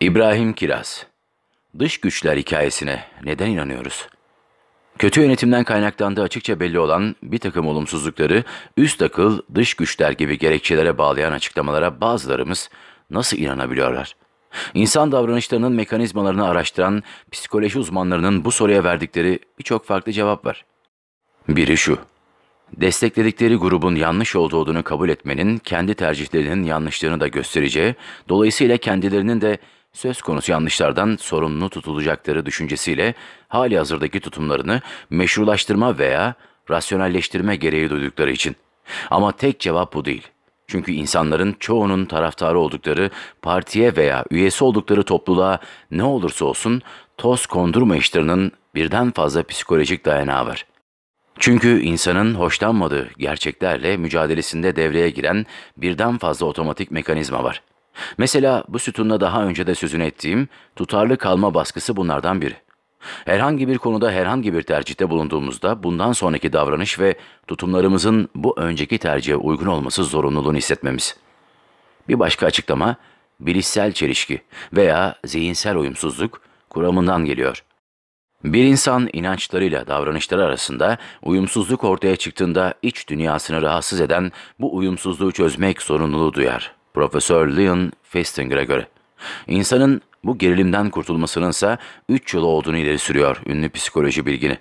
İbrahim Kiraz Dış güçler hikayesine neden inanıyoruz? Kötü yönetimden kaynaklandığı açıkça belli olan bir takım olumsuzlukları üst akıl, dış güçler gibi gerekçelere bağlayan açıklamalara bazılarımız nasıl inanabiliyorlar? İnsan davranışlarının mekanizmalarını araştıran psikoloji uzmanlarının bu soruya verdikleri birçok farklı cevap var. Biri şu, destekledikleri grubun yanlış olduğunu kabul etmenin kendi tercihlerinin yanlışlığını da göstereceği, dolayısıyla kendilerinin de söz konusu yanlışlardan sorumlu tutulacakları düşüncesiyle hali hazırdaki tutumlarını meşrulaştırma veya rasyonelleştirme gereği duydukları için. Ama tek cevap bu değil. Çünkü insanların çoğunun taraftarı oldukları partiye veya üyesi oldukları topluluğa ne olursa olsun toz kondurma işlerinin birden fazla psikolojik dayanağı var. Çünkü insanın hoşlanmadığı gerçeklerle mücadelesinde devreye giren birden fazla otomatik mekanizma var. Mesela bu sütunda daha önce de sözünü ettiğim tutarlı kalma baskısı bunlardan biri. Herhangi bir konuda herhangi bir tercihte bulunduğumuzda bundan sonraki davranış ve tutumlarımızın bu önceki tercihe uygun olması zorunluluğunu hissetmemiz. Bir başka açıklama, bilişsel çelişki veya zihinsel uyumsuzluk kuramından geliyor. Bir insan inançlarıyla davranışları arasında uyumsuzluk ortaya çıktığında iç dünyasını rahatsız eden bu uyumsuzluğu çözmek zorunluluğu duyar. Profesör Leon Festinger'e göre. İnsanın bu gerilimden kurtulmasının ise 3 yıl olduğunu ileri sürüyor ünlü psikoloji bilgini.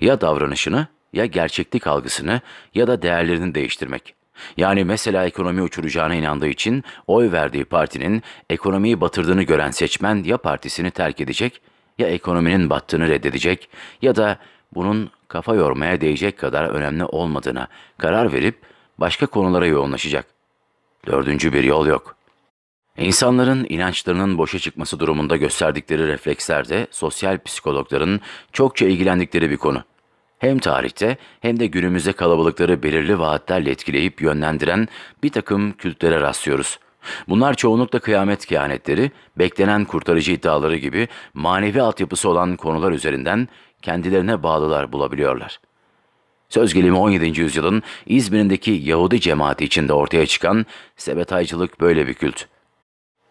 Ya davranışını, ya gerçeklik algısını, ya da değerlerini değiştirmek. Yani mesela ekonomi uçuracağına inandığı için oy verdiği partinin ekonomiyi batırdığını gören seçmen ya partisini terk edecek, ya ekonominin battığını reddedecek ya da bunun kafa yormaya değecek kadar önemli olmadığına karar verip başka konulara yoğunlaşacak. Dördüncü bir yol yok. İnsanların inançlarının boşa çıkması durumunda gösterdikleri refleksler de sosyal psikologların çokça ilgilendikleri bir konu. Hem tarihte hem de günümüzde kalabalıkları belirli vaatlerle etkileyip yönlendiren bir takım kültlere rastlıyoruz. Bunlar çoğunlukla kıyamet kehanetleri, beklenen kurtarıcı iddiaları gibi manevi altyapısı olan konular üzerinden kendilerine bağlılar bulabiliyorlar. Söz gelimi 17. yüzyılın İzmir'indeki Yahudi cemaati içinde ortaya çıkan sebetaycılık böyle bir kült.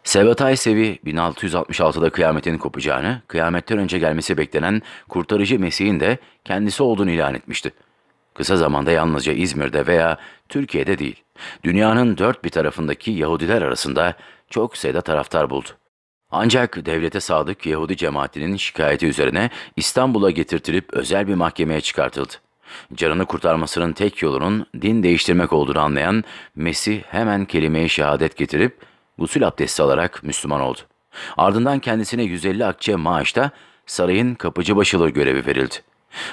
Sebetay Sevi 1666'da kıyametin kopacağını, kıyametten önce gelmesi beklenen kurtarıcı Mesih'in de kendisi olduğunu ilan etmişti. Kısa zamanda yalnızca İzmir'de veya Türkiye'de değil, dünyanın dört bir tarafındaki Yahudiler arasında çok sayıda taraftar buldu. Ancak devlete sadık Yahudi cemaatinin şikayeti üzerine İstanbul'a getirtilip özel bir mahkemeye çıkartıldı. Canını kurtarmasının tek yolunun din değiştirmek olduğunu anlayan Mesih hemen kelimeye şehadet getirip gusül abdesti alarak Müslüman oldu. Ardından kendisine 150 akçe maaşta sarayın kapıcı kapıcıbaşılığı görevi verildi.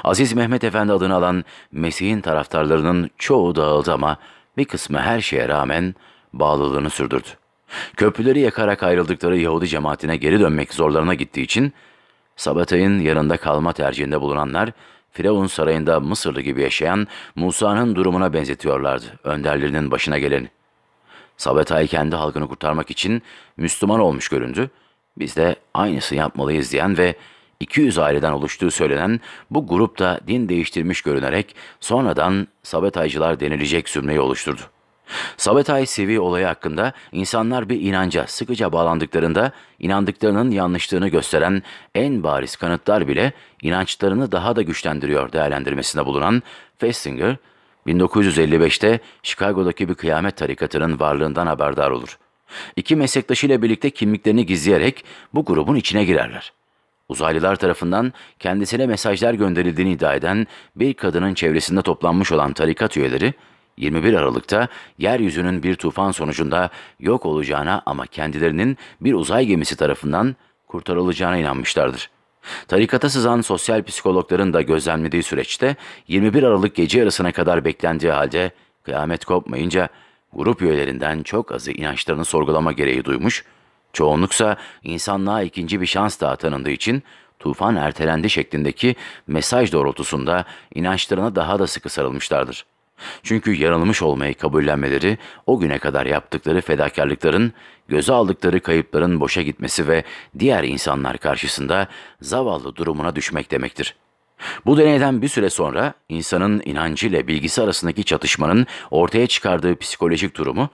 Aziz Mehmet Efendi adını alan Mesih'in taraftarlarının çoğu dağıldı ama bir kısmı her şeye rağmen bağlılığını sürdürdü. Köprüleri yakarak ayrıldıkları Yahudi cemaatine geri dönmek zorlarına gittiği için Sabatay'ın yanında kalma tercihinde bulunanlar Firavun sarayında Mısırlı gibi yaşayan Musa'nın durumuna benzetiyorlardı önderlerinin başına geleni. Sabetay kendi halkını kurtarmak için Müslüman olmuş göründü. Biz de aynısını yapmalıyız diyen ve 200 aileden oluştuğu söylenen bu grupta din değiştirmiş görünerek sonradan Sabetaycılar denilecek zümreyi oluşturdu. Sabetay Sevi olayı hakkında insanlar bir inanca sıkıca bağlandıklarında inandıklarının yanlışlığını gösteren en bariz kanıtlar bile inançlarını daha da güçlendiriyor değerlendirmesinde bulunan Festinger, 1955'te Chicago'daki bir kıyamet tarikatının varlığından haberdar olur. İki meslektaşıyla birlikte kimliklerini gizleyerek bu grubun içine girerler. Uzaylılar tarafından kendisine mesajlar gönderildiğini iddia eden bir kadının çevresinde toplanmış olan tarikat üyeleri, 21 Aralık'ta yeryüzünün bir tufan sonucunda yok olacağına ama kendilerinin bir uzay gemisi tarafından kurtarılacağına inanmışlardır. Tarikata sızan sosyal psikologların da gözlemlediği süreçte 21 Aralık gece yarısına kadar beklendiği halde kıyamet kopmayınca grup üyelerinden çok azı inançlarını sorgulama gereği duymuş, çoğunluksa insanlığa ikinci bir şans daha tanındığı için tufan ertelendi şeklindeki mesaj doğrultusunda inançlarına daha da sıkı sarılmışlardır. Çünkü yaralamış olmayı kabullenmeleri o güne kadar yaptıkları fedakarlıkların, göze aldıkları kayıpların boşa gitmesi ve diğer insanlar karşısında zavallı durumuna düşmek demektir. Bu deneyden bir süre sonra insanın inancı ile bilgisi arasındaki çatışmanın ortaya çıkardığı psikolojik durumu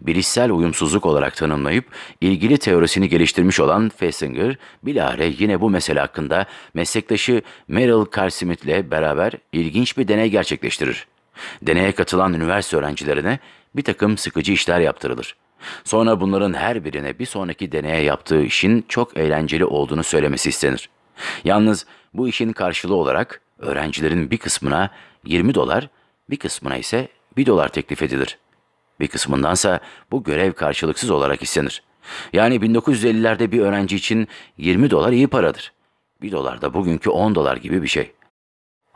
bilişsel uyumsuzluk olarak tanımlayıp ilgili teorisini geliştirmiş olan Fessinger bilahare yine bu mesele hakkında meslektaşı Merrill Carr ile beraber ilginç bir deney gerçekleştirir. Deneye katılan üniversite öğrencilerine bir takım sıkıcı işler yaptırılır. Sonra bunların her birine bir sonraki deneye yaptığı işin çok eğlenceli olduğunu söylemesi istenir. Yalnız bu işin karşılığı olarak öğrencilerin bir kısmına 20 dolar, bir kısmına ise 1 dolar teklif edilir. Bir kısmındansa bu görev karşılıksız olarak istenir. Yani 1950'lerde bir öğrenci için 20 dolar iyi paradır. 1 dolar da bugünkü 10 dolar gibi bir şey.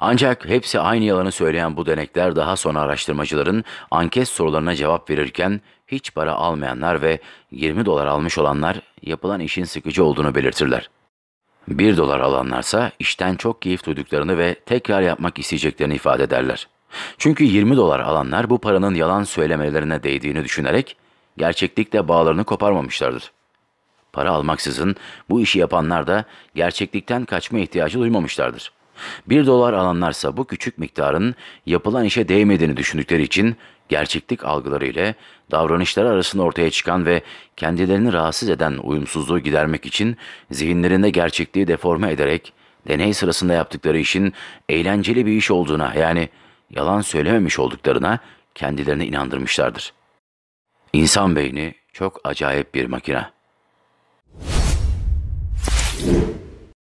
Ancak hepsi aynı yalanı söyleyen bu denekler daha sonra araştırmacıların anket sorularına cevap verirken hiç para almayanlar ve 20 dolar almış olanlar yapılan işin sıkıcı olduğunu belirtirler. 1 dolar alanlarsa işten çok keyif duyduklarını ve tekrar yapmak isteyeceklerini ifade ederler. Çünkü 20 dolar alanlar bu paranın yalan söylemelerine değdiğini düşünerek gerçeklikle bağlarını koparmamışlardır. Para almaksızın bu işi yapanlar da gerçeklikten kaçma ihtiyacı duymamışlardır. Bir dolar alanlarsa bu küçük miktarın yapılan işe değmediğini düşündükleri için gerçeklik algıları ile davranışları arasında ortaya çıkan ve kendilerini rahatsız eden uyumsuzluğu gidermek için zihinlerinde gerçekliği deforme ederek deney sırasında yaptıkları işin eğlenceli bir iş olduğuna yani yalan söylememiş olduklarına kendilerini inandırmışlardır. İnsan beyni çok acayip bir makine.